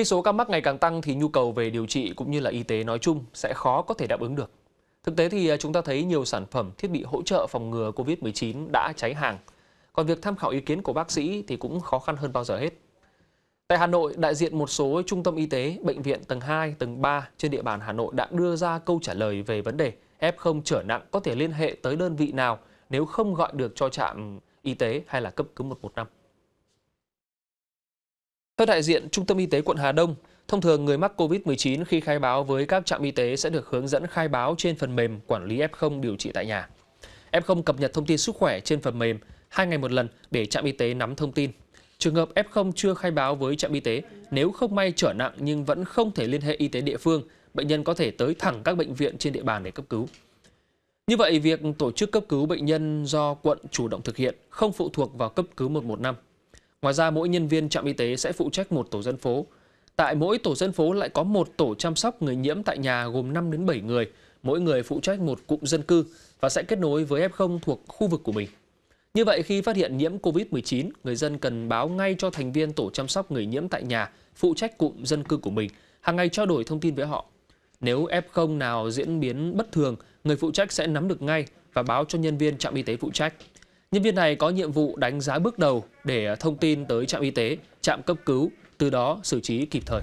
Khi số ca mắc ngày càng tăng thì nhu cầu về điều trị cũng như là y tế nói chung sẽ khó có thể đáp ứng được. Thực tế thì à, chúng ta thấy nhiều sản phẩm thiết bị hỗ trợ phòng ngừa COVID-19 đã cháy hàng. Còn việc tham khảo ý kiến của bác sĩ thì cũng khó khăn hơn bao giờ hết. Tại Hà Nội, đại diện một số trung tâm y tế, bệnh viện tầng 2, tầng 3 trên địa bàn Hà Nội đã đưa ra câu trả lời về vấn đề F0 trở nặng có thể liên hệ tới đơn vị nào nếu không gọi được cho trạm y tế hay là cấp cứu 115. Theo đại diện Trung tâm Y tế quận Hà Đông, thông thường người mắc COVID-19 khi khai báo với các trạm y tế sẽ được hướng dẫn khai báo trên phần mềm quản lý F0 điều trị tại nhà. F0 cập nhật thông tin sức khỏe trên phần mềm 2 ngày một lần để trạm y tế nắm thông tin. Trường hợp F0 chưa khai báo với trạm y tế, nếu không may trở nặng nhưng vẫn không thể liên hệ y tế địa phương, bệnh nhân có thể tới thẳng các bệnh viện trên địa bàn để cấp cứu. Như vậy, việc tổ chức cấp cứu bệnh nhân do quận chủ động thực hiện không phụ thuộc vào cấp cứu 115. Ngoài ra, mỗi nhân viên trạm y tế sẽ phụ trách một tổ dân phố. Tại mỗi tổ dân phố lại có một tổ chăm sóc người nhiễm tại nhà gồm 5 đến 7 người, mỗi người phụ trách một cụm dân cư và sẽ kết nối với F0 thuộc khu vực của mình. Như vậy, khi phát hiện nhiễm COVID-19, người dân cần báo ngay cho thành viên tổ chăm sóc người nhiễm tại nhà phụ trách cụm dân cư của mình, hàng ngày trao đổi thông tin với họ. Nếu F0 nào diễn biến bất thường, người phụ trách sẽ nắm được ngay và báo cho nhân viên trạm y tế phụ trách. Nhân viên này có nhiệm vụ đánh giá bước đầu để thông tin tới trạm y tế, trạm cấp cứu, từ đó xử trí kịp thời.